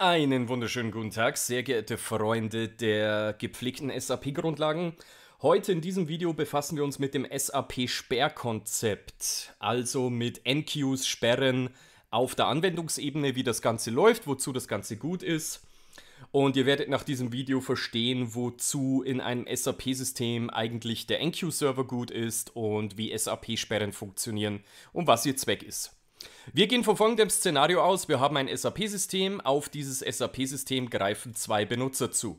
Einen wunderschönen guten Tag, sehr geehrte Freunde der gepflegten SAP-Grundlagen. Heute in diesem Video befassen wir uns mit dem SAP-Sperrkonzept, also mit NQs, Sperren auf der Anwendungsebene, wie das Ganze läuft, wozu das Ganze gut ist. Und ihr werdet nach diesem Video verstehen, wozu in einem SAP-System eigentlich der NQ-Server gut ist und wie SAP-Sperren funktionieren und was ihr Zweck ist. Wir gehen von folgendem Szenario aus. Wir haben ein SAP-System. Auf dieses SAP-System greifen zwei Benutzer zu.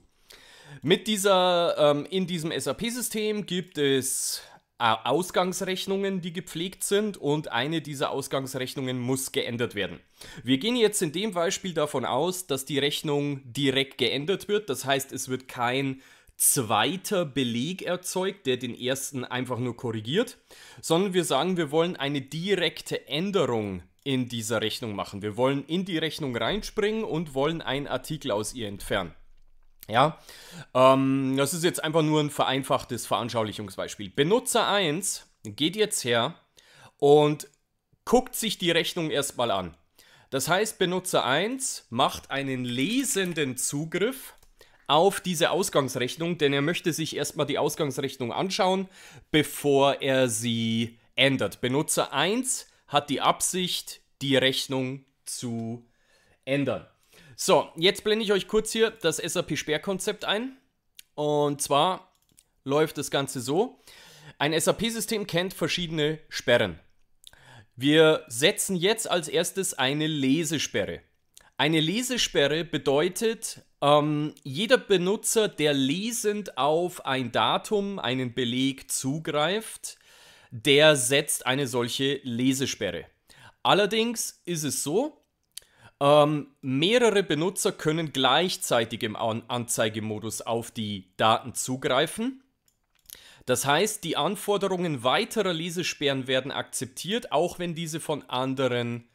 Mit dieser, ähm, in diesem SAP-System gibt es äh, Ausgangsrechnungen, die gepflegt sind und eine dieser Ausgangsrechnungen muss geändert werden. Wir gehen jetzt in dem Beispiel davon aus, dass die Rechnung direkt geändert wird. Das heißt, es wird kein zweiter Beleg erzeugt, der den ersten einfach nur korrigiert, sondern wir sagen, wir wollen eine direkte Änderung in dieser Rechnung machen. Wir wollen in die Rechnung reinspringen und wollen einen Artikel aus ihr entfernen. Ja, ähm, das ist jetzt einfach nur ein vereinfachtes Veranschaulichungsbeispiel. Benutzer 1 geht jetzt her und guckt sich die Rechnung erstmal an. Das heißt, Benutzer 1 macht einen lesenden Zugriff auf diese Ausgangsrechnung, denn er möchte sich erstmal die Ausgangsrechnung anschauen, bevor er sie ändert. Benutzer 1 hat die Absicht, die Rechnung zu ändern. So, jetzt blende ich euch kurz hier das SAP-Sperrkonzept ein. Und zwar läuft das Ganze so. Ein SAP-System kennt verschiedene Sperren. Wir setzen jetzt als erstes eine Lesesperre. Eine Lesesperre bedeutet, ähm, jeder Benutzer, der lesend auf ein Datum, einen Beleg zugreift, der setzt eine solche Lesesperre. Allerdings ist es so, ähm, mehrere Benutzer können gleichzeitig im An Anzeigemodus auf die Daten zugreifen. Das heißt, die Anforderungen weiterer Lesesperren werden akzeptiert, auch wenn diese von anderen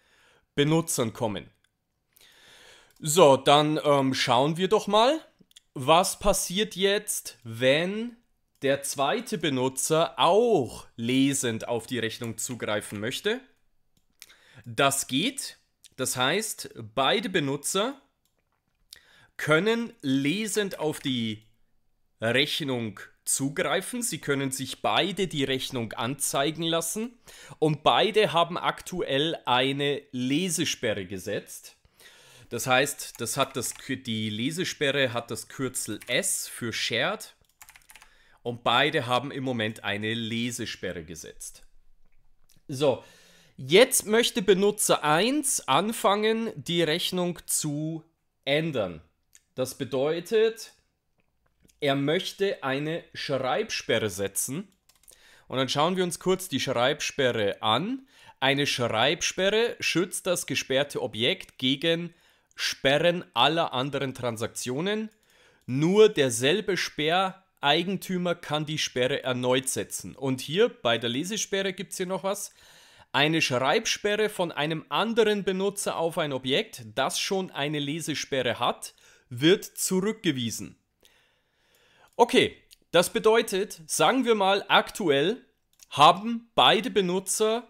Benutzern kommen. So, dann ähm, schauen wir doch mal, was passiert jetzt, wenn der zweite Benutzer auch lesend auf die Rechnung zugreifen möchte. Das geht. Das heißt, beide Benutzer können lesend auf die Rechnung zugreifen. Sie können sich beide die Rechnung anzeigen lassen und beide haben aktuell eine Lesesperre gesetzt. Das heißt, das hat das, die Lesesperre hat das Kürzel S für Shared und beide haben im Moment eine Lesesperre gesetzt. So, jetzt möchte Benutzer 1 anfangen, die Rechnung zu ändern. Das bedeutet, er möchte eine Schreibsperre setzen. Und dann schauen wir uns kurz die Schreibsperre an. Eine Schreibsperre schützt das gesperrte Objekt gegen Sperren aller anderen Transaktionen. Nur derselbe Sperreigentümer kann die Sperre erneut setzen. Und hier bei der Lesesperre gibt es hier noch was. Eine Schreibsperre von einem anderen Benutzer auf ein Objekt, das schon eine Lesesperre hat, wird zurückgewiesen. Okay, das bedeutet, sagen wir mal aktuell, haben beide Benutzer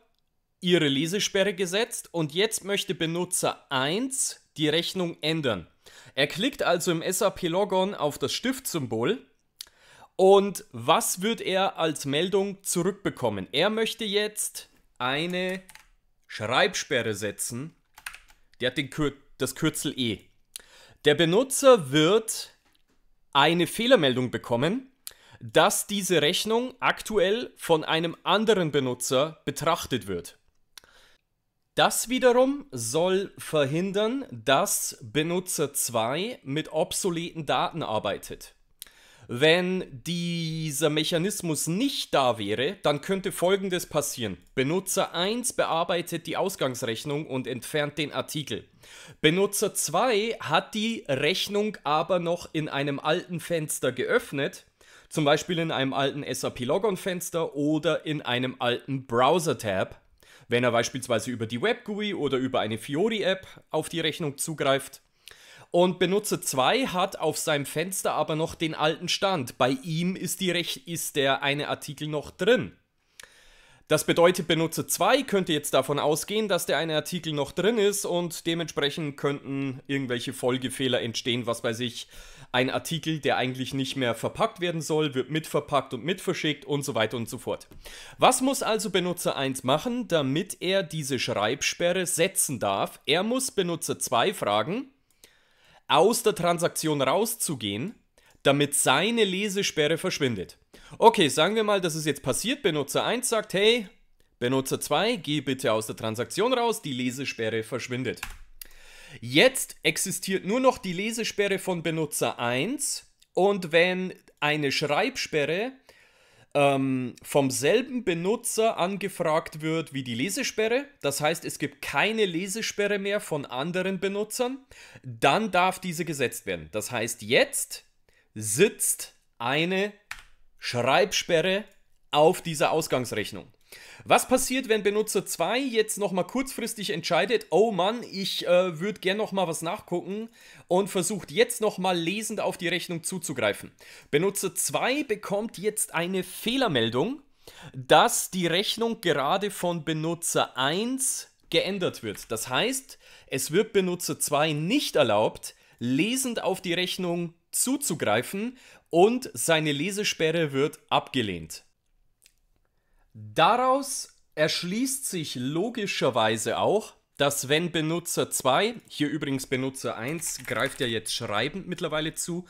ihre Lesesperre gesetzt und jetzt möchte Benutzer 1 die Rechnung ändern. Er klickt also im SAP-Logon auf das Stiftsymbol und was wird er als Meldung zurückbekommen? Er möchte jetzt eine Schreibsperre setzen. Der hat den Kür das Kürzel E. Der Benutzer wird eine Fehlermeldung bekommen, dass diese Rechnung aktuell von einem anderen Benutzer betrachtet wird. Das wiederum soll verhindern, dass Benutzer 2 mit obsoleten Daten arbeitet. Wenn dieser Mechanismus nicht da wäre, dann könnte Folgendes passieren. Benutzer 1 bearbeitet die Ausgangsrechnung und entfernt den Artikel. Benutzer 2 hat die Rechnung aber noch in einem alten Fenster geöffnet, zum Beispiel in einem alten SAP-Logon-Fenster oder in einem alten Browser-Tab wenn er beispielsweise über die Web-GUI oder über eine Fiori-App auf die Rechnung zugreift. Und Benutzer 2 hat auf seinem Fenster aber noch den alten Stand. Bei ihm ist, ist der eine Artikel noch drin. Das bedeutet, Benutzer 2 könnte jetzt davon ausgehen, dass der eine Artikel noch drin ist und dementsprechend könnten irgendwelche Folgefehler entstehen, was bei sich ein Artikel, der eigentlich nicht mehr verpackt werden soll, wird mitverpackt und mitverschickt und so weiter und so fort. Was muss also Benutzer 1 machen, damit er diese Schreibsperre setzen darf? Er muss Benutzer 2 fragen, aus der Transaktion rauszugehen, damit seine Lesesperre verschwindet. Okay, sagen wir mal, dass es jetzt passiert. Benutzer 1 sagt, hey, Benutzer 2, geh bitte aus der Transaktion raus, die Lesesperre verschwindet. Jetzt existiert nur noch die Lesesperre von Benutzer 1 und wenn eine Schreibsperre ähm, vom selben Benutzer angefragt wird wie die Lesesperre, das heißt es gibt keine Lesesperre mehr von anderen Benutzern, dann darf diese gesetzt werden. Das heißt jetzt sitzt eine Schreibsperre auf dieser Ausgangsrechnung. Was passiert, wenn Benutzer 2 jetzt nochmal kurzfristig entscheidet, oh Mann, ich äh, würde gern nochmal was nachgucken und versucht jetzt nochmal lesend auf die Rechnung zuzugreifen? Benutzer 2 bekommt jetzt eine Fehlermeldung, dass die Rechnung gerade von Benutzer 1 geändert wird. Das heißt, es wird Benutzer 2 nicht erlaubt, lesend auf die Rechnung zuzugreifen und seine Lesesperre wird abgelehnt. Daraus erschließt sich logischerweise auch, dass wenn Benutzer 2, hier übrigens Benutzer 1 greift ja jetzt schreibend mittlerweile zu,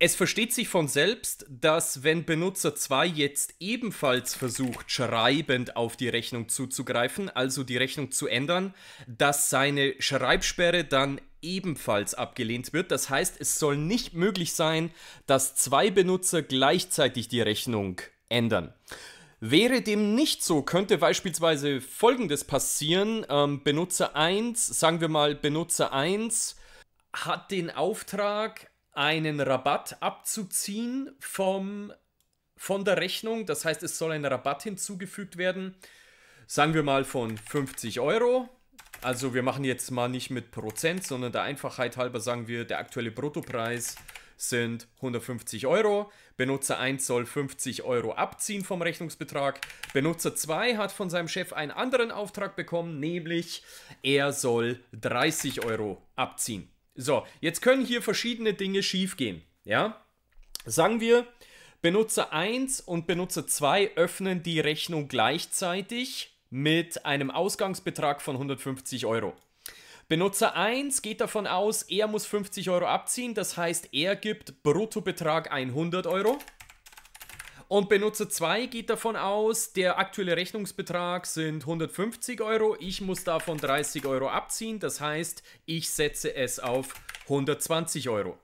es versteht sich von selbst, dass wenn Benutzer 2 jetzt ebenfalls versucht, schreibend auf die Rechnung zuzugreifen, also die Rechnung zu ändern, dass seine Schreibsperre dann ebenfalls abgelehnt wird. Das heißt, es soll nicht möglich sein, dass zwei Benutzer gleichzeitig die Rechnung ändern. Wäre dem nicht so, könnte beispielsweise Folgendes passieren. Ähm, Benutzer 1, sagen wir mal, Benutzer 1 hat den Auftrag, einen Rabatt abzuziehen vom, von der Rechnung. Das heißt, es soll ein Rabatt hinzugefügt werden, sagen wir mal von 50 Euro. Also wir machen jetzt mal nicht mit Prozent, sondern der Einfachheit halber sagen wir, der aktuelle Bruttopreis sind 150 Euro. Benutzer 1 soll 50 Euro abziehen vom Rechnungsbetrag. Benutzer 2 hat von seinem Chef einen anderen Auftrag bekommen, nämlich er soll 30 Euro abziehen. So, jetzt können hier verschiedene Dinge schiefgehen. Ja? Sagen wir, Benutzer 1 und Benutzer 2 öffnen die Rechnung gleichzeitig mit einem Ausgangsbetrag von 150 Euro. Benutzer 1 geht davon aus, er muss 50 Euro abziehen, das heißt, er gibt Bruttobetrag 100 Euro. Und Benutzer 2 geht davon aus, der aktuelle Rechnungsbetrag sind 150 Euro, ich muss davon 30 Euro abziehen, das heißt, ich setze es auf 120 Euro.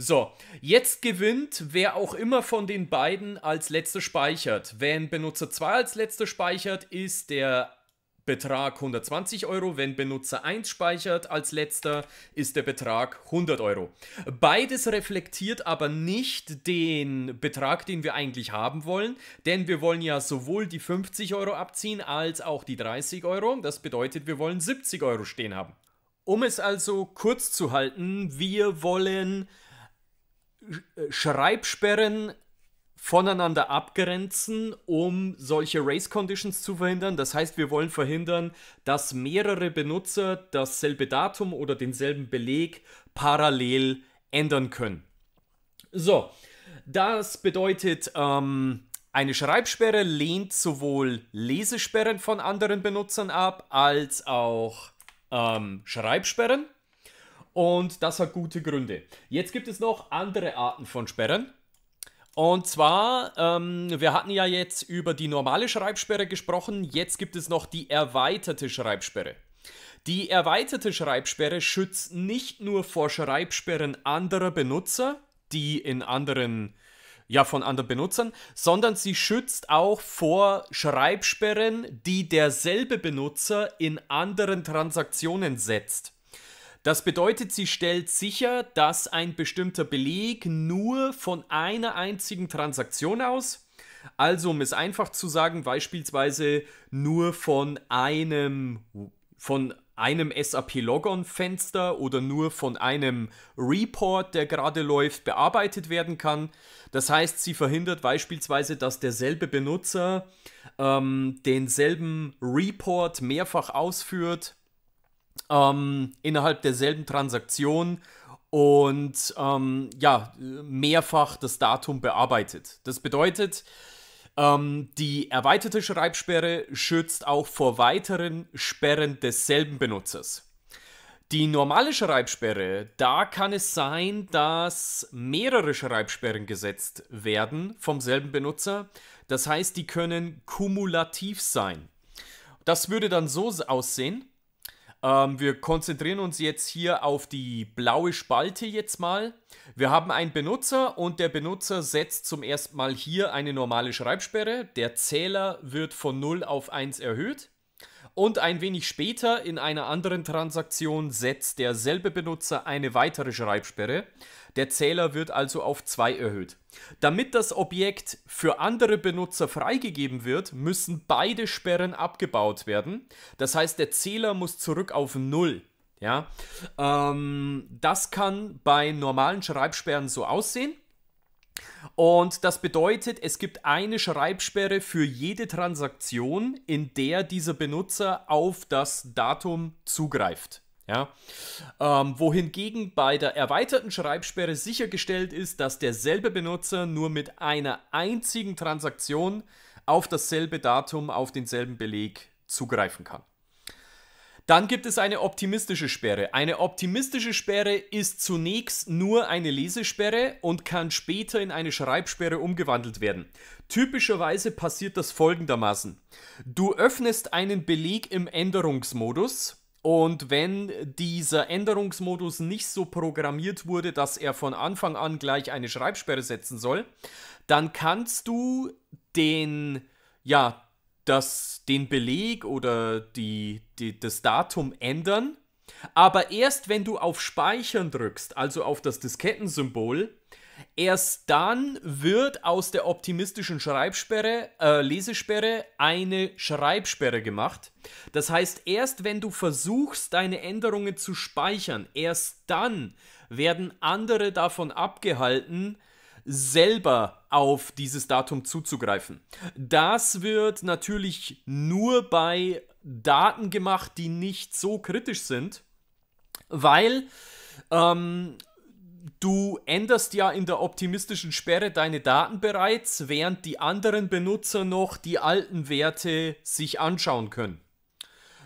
So, jetzt gewinnt wer auch immer von den beiden als letzter speichert. Wenn Benutzer 2 als letzter speichert, ist der Betrag 120 Euro. Wenn Benutzer 1 speichert als letzter, ist der Betrag 100 Euro. Beides reflektiert aber nicht den Betrag, den wir eigentlich haben wollen, denn wir wollen ja sowohl die 50 Euro abziehen als auch die 30 Euro. Das bedeutet, wir wollen 70 Euro stehen haben. Um es also kurz zu halten, wir wollen äh, Schreibsperren voneinander abgrenzen, um solche Race Conditions zu verhindern. Das heißt, wir wollen verhindern, dass mehrere Benutzer dasselbe Datum oder denselben Beleg parallel ändern können. So, das bedeutet, ähm, eine Schreibsperre lehnt sowohl Lesesperren von anderen Benutzern ab als auch ähm, Schreibsperren. Und das hat gute Gründe. Jetzt gibt es noch andere Arten von Sperren. Und zwar, ähm, wir hatten ja jetzt über die normale Schreibsperre gesprochen, jetzt gibt es noch die erweiterte Schreibsperre. Die erweiterte Schreibsperre schützt nicht nur vor Schreibsperren anderer Benutzer, die in anderen, ja, von anderen Benutzern, sondern sie schützt auch vor Schreibsperren, die derselbe Benutzer in anderen Transaktionen setzt. Das bedeutet, sie stellt sicher, dass ein bestimmter Beleg nur von einer einzigen Transaktion aus, also um es einfach zu sagen, beispielsweise nur von einem von einem SAP Logon Fenster oder nur von einem Report, der gerade läuft, bearbeitet werden kann. Das heißt, sie verhindert beispielsweise, dass derselbe Benutzer ähm, denselben Report mehrfach ausführt ähm, innerhalb derselben Transaktion und ähm, ja, mehrfach das Datum bearbeitet. Das bedeutet, ähm, die erweiterte Schreibsperre schützt auch vor weiteren Sperren desselben Benutzers. Die normale Schreibsperre, da kann es sein, dass mehrere Schreibsperren gesetzt werden vom selben Benutzer. Das heißt, die können kumulativ sein. Das würde dann so aussehen, ähm, wir konzentrieren uns jetzt hier auf die blaue Spalte jetzt mal. Wir haben einen Benutzer und der Benutzer setzt zum ersten Mal hier eine normale Schreibsperre. Der Zähler wird von 0 auf 1 erhöht. Und ein wenig später in einer anderen Transaktion setzt derselbe Benutzer eine weitere Schreibsperre. Der Zähler wird also auf 2 erhöht. Damit das Objekt für andere Benutzer freigegeben wird, müssen beide Sperren abgebaut werden. Das heißt, der Zähler muss zurück auf 0. Ja? Ähm, das kann bei normalen Schreibsperren so aussehen. Und das bedeutet, es gibt eine Schreibsperre für jede Transaktion, in der dieser Benutzer auf das Datum zugreift. Ja? Ähm, wohingegen bei der erweiterten Schreibsperre sichergestellt ist, dass derselbe Benutzer nur mit einer einzigen Transaktion auf dasselbe Datum, auf denselben Beleg zugreifen kann. Dann gibt es eine optimistische Sperre. Eine optimistische Sperre ist zunächst nur eine Lesesperre und kann später in eine Schreibsperre umgewandelt werden. Typischerweise passiert das folgendermaßen. Du öffnest einen Beleg im Änderungsmodus, und wenn dieser Änderungsmodus nicht so programmiert wurde, dass er von Anfang an gleich eine Schreibsperre setzen soll, dann kannst du den, ja, das, den Beleg oder die, die, das Datum ändern, aber erst wenn du auf Speichern drückst, also auf das Diskettensymbol, Erst dann wird aus der optimistischen Schreibsperre, äh, Lesesperre eine Schreibsperre gemacht. Das heißt, erst wenn du versuchst, deine Änderungen zu speichern, erst dann werden andere davon abgehalten, selber auf dieses Datum zuzugreifen. Das wird natürlich nur bei Daten gemacht, die nicht so kritisch sind, weil ähm, du änderst ja in der optimistischen Sperre deine Daten bereits, während die anderen Benutzer noch die alten Werte sich anschauen können.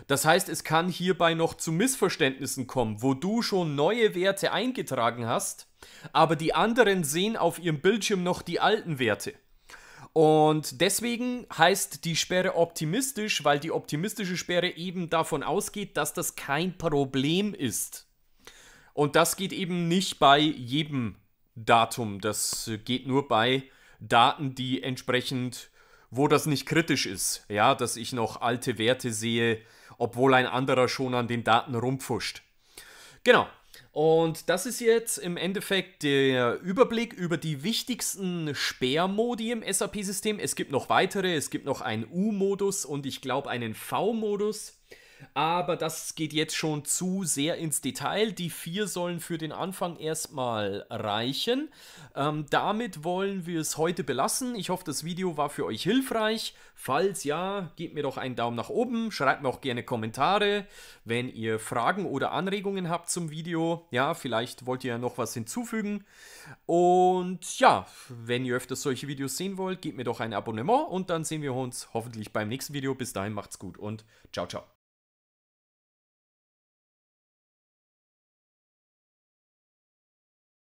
Das heißt, es kann hierbei noch zu Missverständnissen kommen, wo du schon neue Werte eingetragen hast, aber die anderen sehen auf ihrem Bildschirm noch die alten Werte. Und deswegen heißt die Sperre optimistisch, weil die optimistische Sperre eben davon ausgeht, dass das kein Problem ist. Und das geht eben nicht bei jedem Datum. Das geht nur bei Daten, die entsprechend, wo das nicht kritisch ist. Ja, dass ich noch alte Werte sehe, obwohl ein anderer schon an den Daten rumpfuscht. Genau. Und das ist jetzt im Endeffekt der Überblick über die wichtigsten Sperrmodi im SAP-System. Es gibt noch weitere, es gibt noch einen U-Modus und ich glaube einen V-Modus. Aber das geht jetzt schon zu sehr ins Detail. Die vier sollen für den Anfang erstmal reichen. Ähm, damit wollen wir es heute belassen. Ich hoffe, das Video war für euch hilfreich. Falls ja, gebt mir doch einen Daumen nach oben. Schreibt mir auch gerne Kommentare, wenn ihr Fragen oder Anregungen habt zum Video. Ja, vielleicht wollt ihr ja noch was hinzufügen. Und ja, wenn ihr öfters solche Videos sehen wollt, gebt mir doch ein Abonnement und dann sehen wir uns hoffentlich beim nächsten Video. Bis dahin macht's gut und ciao, ciao.